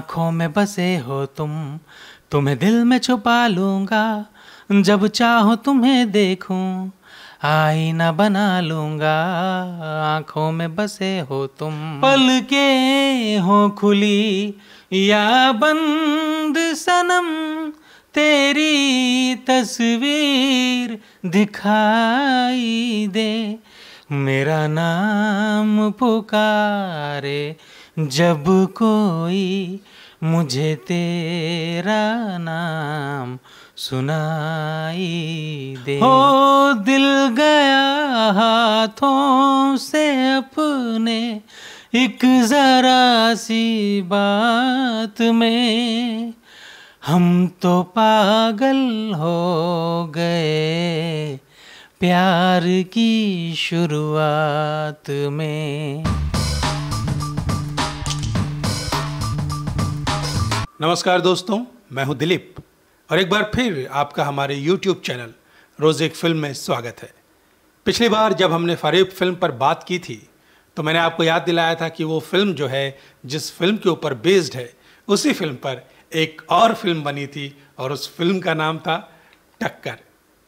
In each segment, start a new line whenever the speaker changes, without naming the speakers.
आंखों में बसे हो तुम तुम्हें दिल में छुपा लूँगा जब चाहो तुम्हें देखूं आईना बना लूँगा आंखों में बसे हो तुम पल के हो खुली या बंद सनम तेरी तस्वीर दिखाई दे मेरा नाम पुकारे जब कोई मुझे तेरा नाम सुनाई दे हो दिल गया हाथों से अपने एक जरा सी बात में हम तो पागल हो गए प्यार की शुरुआत में
नमस्कार दोस्तों मैं हूं दिलीप और एक बार फिर आपका हमारे YouTube चैनल रोज़ एक फिल्म में स्वागत है पिछली बार जब हमने फरीब फिल्म पर बात की थी तो मैंने आपको याद दिलाया था कि वो फिल्म जो है जिस फिल्म के ऊपर बेस्ड है उसी फिल्म पर एक और फिल्म बनी थी और उस फिल्म का नाम था टक्कर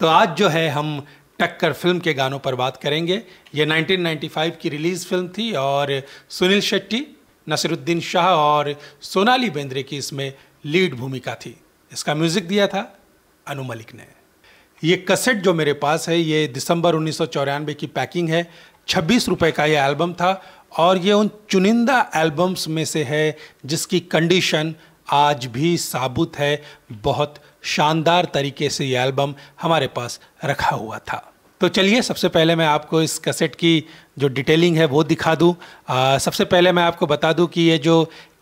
तो आज जो है हम टक्कर फिल्म के गानों पर बात करेंगे ये 1995 की रिलीज़ फिल्म थी और सुनील शेट्टी नसीरुद्दीन शाह और सोनाली बेंद्रे की इसमें लीड भूमिका थी इसका म्यूज़िक दिया था अनु मलिक ने ये कसेट जो मेरे पास है ये दिसंबर उन्नीस की पैकिंग है छब्बीस रुपये का ये एल्बम था और ये उन चुनिंदा एल्बम्स में से है जिसकी कंडीशन आज भी साबुत है बहुत शानदार तरीके से ये एल्बम हमारे पास रखा हुआ था तो चलिए सबसे पहले मैं आपको इस कैसेट की जो डिटेलिंग है वो दिखा दूँ सबसे पहले मैं आपको बता दूँ कि ये जो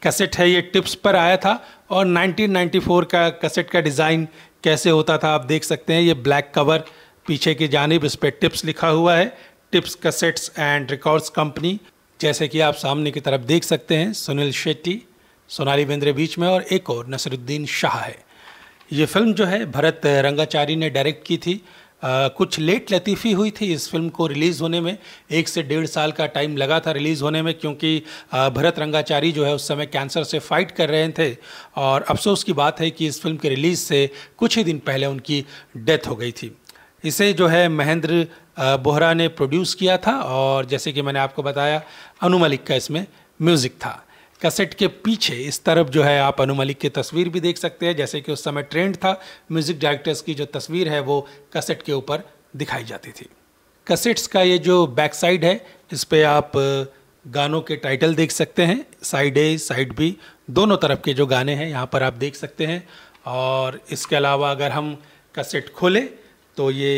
कैसेट है ये टिप्स पर आया था और 1994 का कैसेट का डिज़ाइन कैसे होता था आप देख सकते हैं ये ब्लैक कवर पीछे की जानब इस पर टिप्स लिखा हुआ है Tips cassettes and records company जैसे कि आप सामने की तरफ देख सकते हैं सुनील शेट्टी सोनाली बेंद्रे बीच में और एक और नसरुद्दीन शाह है ये फिल्म जो है भरत रंगाचारी ने डायरेक्ट की थी आ, कुछ लेट लतीफ़ी हुई थी इस फिल्म को रिलीज़ होने में एक से डेढ़ साल का टाइम लगा था रिलीज़ होने में क्योंकि भरत रंगाचारी जो है उस समय कैंसर से फाइट कर रहे थे और अफसोस की बात है कि इस फिल्म के रिलीज़ से कुछ ही दिन पहले उनकी डेथ हो गई थी इसे जो है महेंद्र बोहरा ने प्रोड्यूस किया था और जैसे कि मैंने आपको बताया अनु मलिक का इसमें म्यूज़िक था कैसेट के पीछे इस तरफ जो है आप अनु मलिक की तस्वीर भी देख सकते हैं जैसे कि उस समय ट्रेंड था म्यूज़िक डायरेक्टर्स की जो तस्वीर है वो कैसेट के ऊपर दिखाई जाती थी कैसेट्स का ये जो बैक साइड है इस पर आप गानों के टाइटल देख सकते हैं साइड ए साइड बी दोनों तरफ के जो गाने हैं यहाँ पर आप देख सकते हैं और इसके अलावा अगर हम कैसेट खोलें तो ये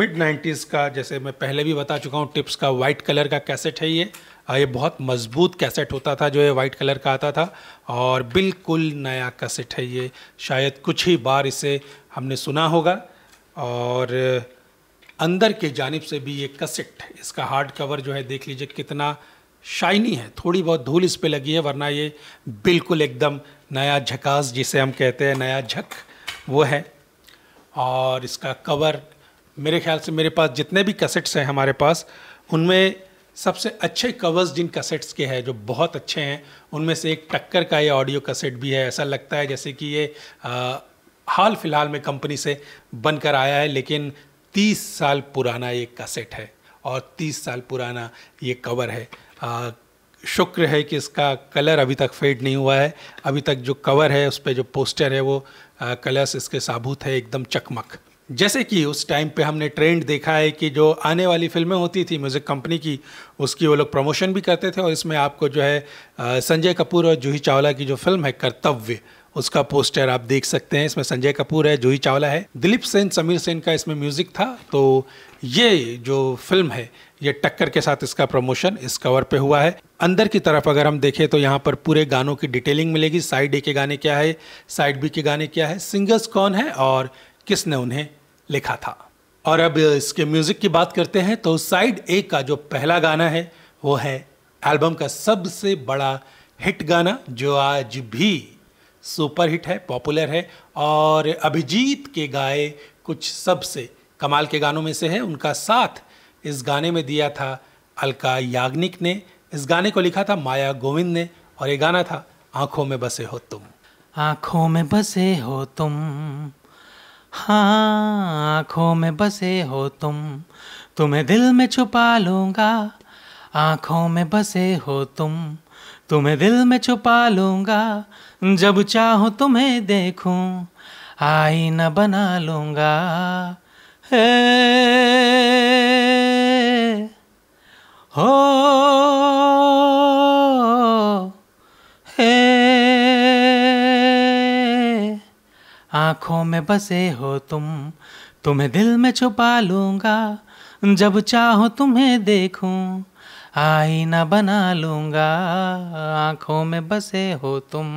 मिड नाइन्टीज़ का जैसे मैं पहले भी बता चुका हूँ टिप्स का वाइट कलर का कैसेट है ये ये बहुत मज़बूत कैसेट होता था जो ये वाइट कलर का आता था और बिल्कुल नया कैसेट है ये शायद कुछ ही बार इसे हमने सुना होगा और अंदर के जानब से भी ये कैसेट इसका हार्ड कवर जो है देख लीजिए कितना शाइनी है थोड़ी बहुत धूल इस पर लगी है वरना ये बिल्कुल एकदम नया झकास जिसे हम कहते हैं नया झक वो है और इसका कवर मेरे ख्याल से मेरे पास जितने भी कैसेट्स हैं हमारे पास उनमें सबसे अच्छे कवर्स जिन कैसेट्स के हैं जो बहुत अच्छे हैं उनमें से एक टक्कर का ये ऑडियो कैसेट भी है ऐसा लगता है जैसे कि ये आ, हाल फिलहाल में कंपनी से बनकर आया है लेकिन 30 साल पुराना ये कैसेट है और 30 साल पुराना ये कवर है आ, शुक्र है कि इसका कलर अभी तक फेड नहीं हुआ है अभी तक जो कवर है उस पर जो पोस्टर है वो कलर्स इसके साबुत है एकदम चकमक जैसे कि उस टाइम पे हमने ट्रेंड देखा है कि जो आने वाली फिल्में होती थी म्यूज़िक कंपनी की उसकी वो लोग प्रमोशन भी करते थे और इसमें आपको जो है संजय कपूर और जूही चावला की जो फिल्म है कर्तव्य उसका पोस्टर आप देख सकते हैं इसमें संजय कपूर है जूही चावला है दिलीप सेन समीर सेन का इसमें म्यूज़िक था तो ये जो फिल्म है ये टक्कर के साथ इसका प्रमोशन इस कवर पे हुआ है अंदर की तरफ अगर हम देखें तो यहाँ पर पूरे गानों की डिटेलिंग मिलेगी साइड ए के गाने क्या है साइड बी के गाने क्या है सिंगर्स कौन है और किसने उन्हें लिखा था और अब इसके म्यूजिक की बात करते हैं तो साइड ए का जो पहला गाना है वो है एल्बम का सबसे बड़ा हिट गाना जो आज भी सुपर हिट है पॉपुलर है और अभिजीत के गाए कुछ सबसे कमाल के गानों में से है उनका साथ इस गाने में दिया था अलका याग्निक ने इस गाने को लिखा था माया गोविंद ने और ये गाना था आँखों में बसे हो तुम
आँखों में बसे हो तुम हाँ आँखों में बसे हो तुम तुम्हें दिल में छुपा लूँगा आँखों में बसे हो तुम तुम्हें दिल में छुपा लूँगा जब चाहो तुम्हें देखूं आईना बना लूँगा हे हो आंखों में बसे हो तुम तुम्हें दिल में छुपा लूँगा जब चाहो तुम्हें देखूँ आईना बना लूँगा आंखों में बसे हो तुम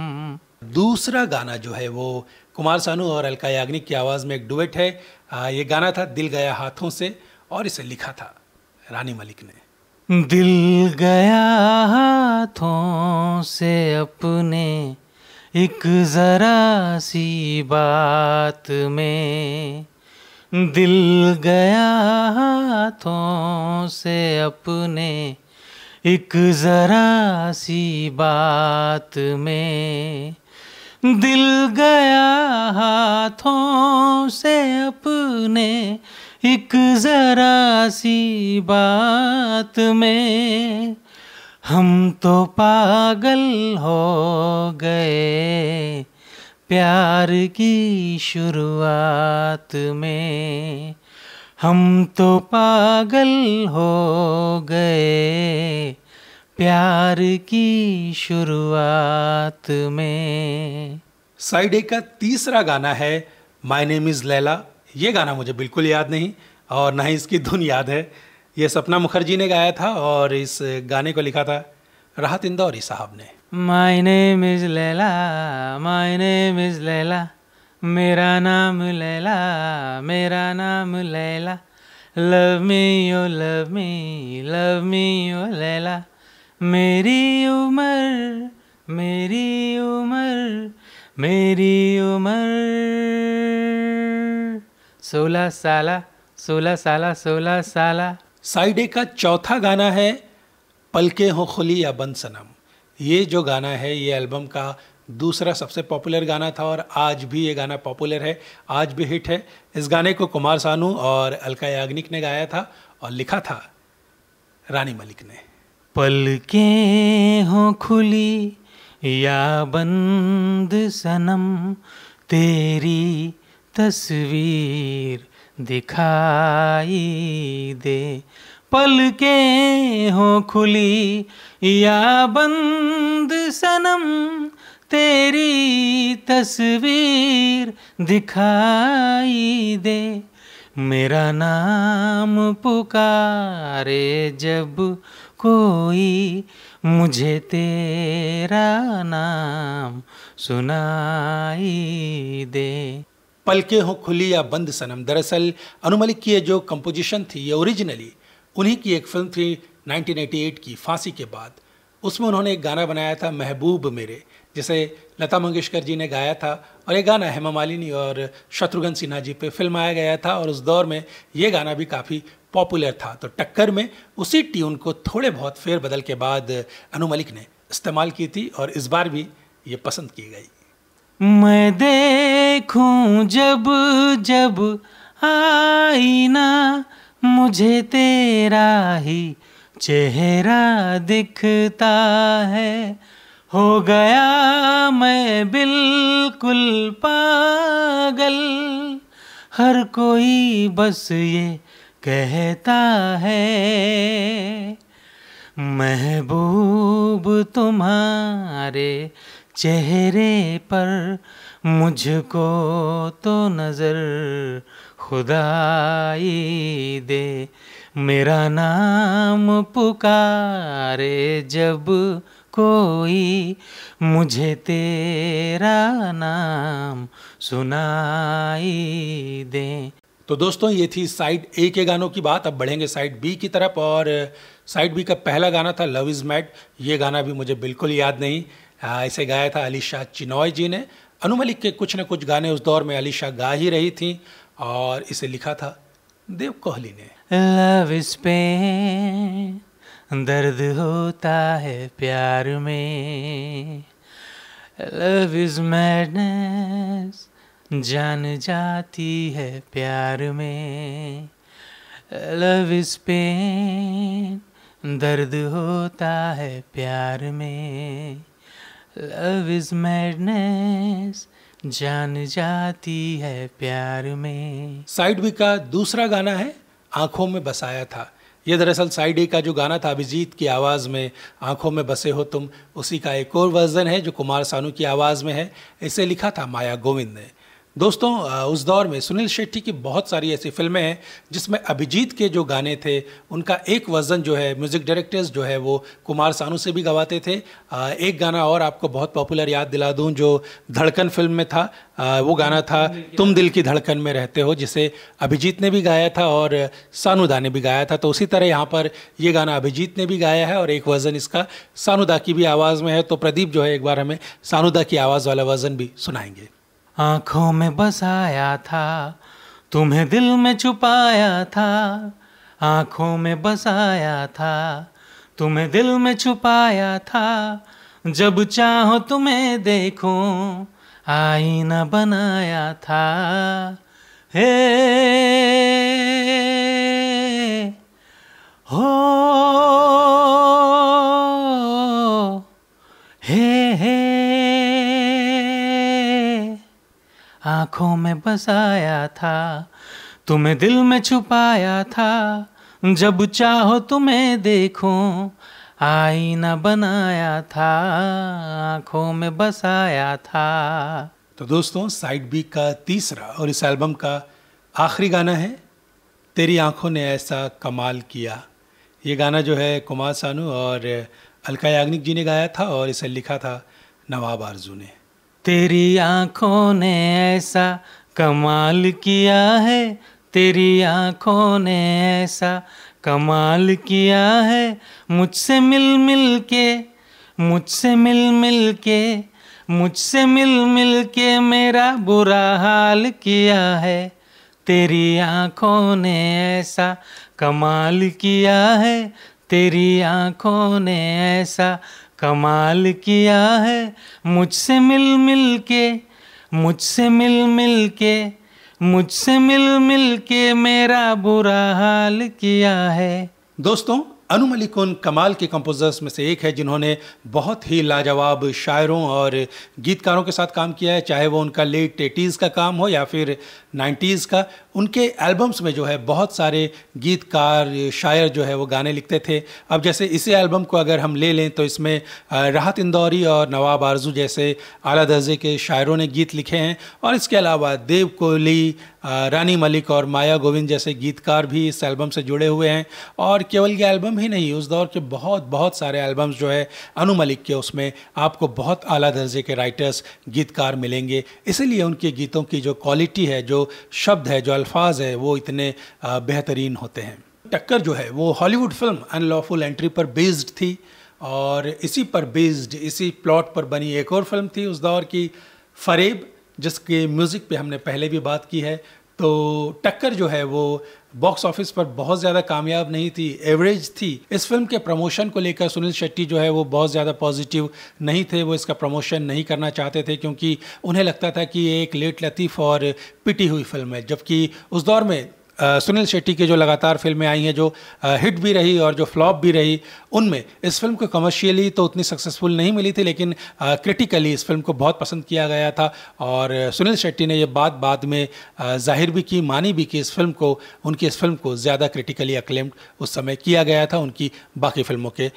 दूसरा गाना जो है वो कुमार सानू
और अलका याग्निक की आवाज़ में एक डुएट है आ, ये गाना था दिल गया हाथों से और इसे लिखा था रानी मलिक
ने दिल गया हाथों से अपने एक जरा सी बात में दिल गया हाथों से अपने एक जरा सी बात में दिल गया हाथों से अपने एक जरा सी बात में हम तो पागल हो गए प्यार की शुरुआत में हम तो पागल हो गए प्यार की शुरुआत में साइड ए का तीसरा गाना
है माय नेम इज़ लैला ये गाना मुझे बिल्कुल याद नहीं और ना ही इसकी धुन याद है ये सपना मुखर्जी ने गाया था और इस गाने को लिखा था राहत इंदौरी साहब ने
my name is Laila my name is Laila मेरा नाम लैला मेरा नाम Laila love me oh love me love me oh Laila मेरी उम्र मेरी उम्र मेरी उम्र सोलह साल सोलह साल सोलह साल
साइडे का चौथा गाना है पलके हो खुली या बंद सनम ये जो गाना है ये एल्बम का दूसरा सबसे पॉपुलर गाना था और आज भी ये गाना पॉपुलर है आज भी हिट है इस गाने को कुमार सानू और अलका याग्निक ने गाया था और लिखा था रानी मलिक ने
पलके हो खुली या बंद सनम तेरी तस्वीर दिखाई दे पल के हो खुली या बंद सनम तेरी तस्वीर दिखाई दे मेरा नाम पुकारे जब कोई मुझे तेरा नाम सुनाई दे
पलके हों खुली या बंद सनम दरअसल अनुमलिक की जो कंपोजिशन थी ये ओरिजिनली उन्हीं की एक फिल्म थी 1988 की फांसी के बाद उसमें उन्होंने एक गाना बनाया था महबूब मेरे जिसे लता मंगेशकर जी ने गाया था और ये गाना हेमा मालिनी और शत्रुघ्न सिन्हा जी पे फिल्माया गया था और उस दौर में ये गाना भी काफ़ी पॉपुलर था तो टक्कर में उसी ट्यून को थोड़े बहुत फेरबदल के बाद अनु मलिक ने इस्तेमाल की थी और इस बार भी ये पसंद की गई
मैं देखूं जब जब आईना मुझे तेरा ही चेहरा दिखता है हो गया मैं बिल्कुल पागल हर कोई बस ये कहता है महबूब तुम्हारे चेहरे पर मुझको तो नज़र खुदाई दे मेरा नाम पुकारे जब कोई मुझे तेरा नाम सुनाई दे तो दोस्तों ये थी साइड ए के गानों की बात अब बढ़ेंगे
साइड बी की तरफ और साइड बी का पहला गाना था लव इज़ मैड ये गाना भी मुझे बिल्कुल याद नहीं आ, इसे गाया था अली शाह चिनॉय जी ने अनु मलिक के कुछ न कुछ गाने उस दौर में अली शाह गा ही रही थी और इसे लिखा था देव कोहली ने
लव इज पे दर्द होता है प्यार में लव इज मैडनेस जान जाती है प्यार में लव इज पेन दर्द होता है प्यार में लव इज मैडनेस जान जाती है प्यार में साइड बी का दूसरा गाना है आंखों में बसाया
था ये दरअसल साइड ए का जो गाना था अभिजीत की आवाज़ में आंखों में बसे हो तुम उसी का एक और वर्जन है जो कुमार सानू की आवाज़ में है इसे लिखा था माया गोविंद ने दोस्तों उस दौर में सुनील शेट्टी की बहुत सारी ऐसी फिल्में हैं जिसमें अभिजीत के जो गाने थे उनका एक वर्जन जो है म्यूज़िक डायरेक्टर्स जो है वो कुमार सानू से भी गवाते थे एक गाना और आपको बहुत पॉपुलर याद दिला दूं जो धड़कन फिल्म में था वो गाना था तुम दिल की धड़कन में रहते हो जिसे अभिजीत ने भी गाया था और सानू दा ने भी गाया था तो उसी तरह यहाँ पर ये गाना अभिजीत ने भी गाया है और एक वर्जन इसका सानू दा की भी आवाज़ में है तो प्रदीप जो है एक बार हमें सानू दा की आवाज़ वाला वर्जन भी सुनाएंगे
आँखों में बसाया था तुम्हें दिल में छुपाया था आँखों में बसाया था तुम्हें दिल में छुपाया था जब चाहो तुम्हें देखो आईना बनाया था हे आंखों में बसाया था तुम्हें दिल में छुपाया था जब चाहो तुम्हें देखो आईना बनाया था आंखों में बसाया था तो दोस्तों साइड बी का
तीसरा और इस एल्बम का आखिरी गाना है तेरी आंखों ने ऐसा कमाल किया ये गाना जो है कुमार सानू और अलका याग्निक जी ने गाया था और इसे लिखा था नवाब आरजू ने
तेरी आँखों ने ऐसा कमाल किया है तेरी आँखों ने ऐसा कमाल किया है मुझसे मिल मिल के मुझसे मिल मिल के मुझसे मिल मिल के मेरा बुरा हाल किया है तेरी आँखों ने ऐसा कमाल किया है तेरी आँखों ने ऐसा कमाल किया है मुझसे मिल मिल के मुझसे मिल मिल के मुझसे मिल मिल के मेरा बुरा हाल किया
है दोस्तों अनु उन कमाल के कंपोजर्स में से एक है जिन्होंने बहुत ही लाजवाब शायरों और गीतकारों के साथ काम किया है चाहे वो उनका लेट एटीज़ का काम हो या फिर नाइन्टीज़ का उनके एल्बम्स में जो है बहुत सारे गीतकार शायर जो है वो गाने लिखते थे अब जैसे इसी एल्बम को अगर हम ले लें तो इसमें राहत इंदौरी और नवाब आरजू जैसे आला दर्जे के शायरों ने गीत लिखे हैं और इसके अलावा देव कोहली रानी मलिक और माया गोविंद जैसे गीतकार भी इस एल्बम से जुड़े हुए हैं और केवल ये एल्बम ही नहीं उस दौर के बहुत बहुत सारे एल्बम्स जो है अनु मलिक के उसमें आपको बहुत आला दर्जे के राइटर्स गीतकार मिलेंगे इसीलिए उनके गीतों की जो क्वालिटी है जो शब्द है जो अल्फाज है वो इतने बेहतरीन होते हैं टक्कर जो है वो हॉलीवुड फिल्म अनलॉफुल एंट्री पर बेस्ड थी और इसी पर बेस्ड इसी प्लॉट पर बनी एक और फिल्म थी उस दौर की फरेब जिसके म्यूज़िक पे हमने पहले भी बात की है तो टक्कर जो है वो बॉक्स ऑफिस पर बहुत ज़्यादा कामयाब नहीं थी एवरेज थी इस फिल्म के प्रमोशन को लेकर सुनील शेट्टी जो है वो बहुत ज़्यादा पॉजिटिव नहीं थे वो इसका प्रमोशन नहीं करना चाहते थे क्योंकि उन्हें लगता था कि ये एक लेट लतीफ़ और पिटी हुई फिल्म है जबकि उस दौर में सुनील शेट्टी की जो लगातार फिल्में आई हैं जो हिट भी रही और जो फ्लॉप भी रही उनमें इस फिल्म को कमर्शियली तो उतनी सक्सेसफुल नहीं मिली थी लेकिन क्रिटिकली इस फिल्म को बहुत पसंद किया गया था और सुनील शेट्टी ने यह बात बाद में जाहिर भी की मानी भी कि इस फिल्म को उनकी इस फिल्म को ज़्यादा क्रिटिकली अक्लेम्ड उस समय किया गया था उनकी बाकी फिल्मों के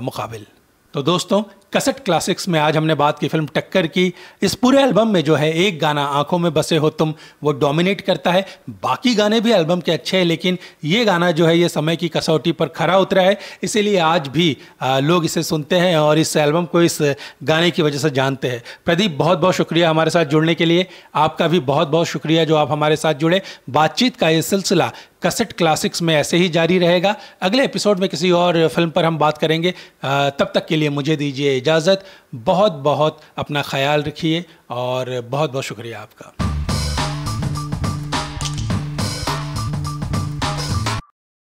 मुकाबले तो दोस्तों कसट क्लासिक्स में आज हमने बात की फिल्म टक्कर की इस पूरे एल्बम में जो है एक गाना आंखों में बसे हो तुम वो डोमिनेट करता है बाकी गाने भी एल्बम के अच्छे हैं लेकिन ये गाना जो है ये समय की कसौटी पर खरा उतरा है इसीलिए आज भी लोग इसे सुनते हैं और इस एल्बम को इस गाने की वजह से जानते हैं प्रदीप बहुत बहुत शुक्रिया हमारे साथ जुड़ने के लिए आपका भी बहुत बहुत शुक्रिया जो आप हमारे साथ जुड़े बातचीत का ये सिलसिला कसट क्लासिक्स में ऐसे ही जारी रहेगा अगले एपिसोड में किसी और फिल्म पर हम बात करेंगे तब तक के लिए मुझे दीजिए इजाज़त बहुत बहुत अपना ख्याल रखिए और बहुत बहुत शुक्रिया आपका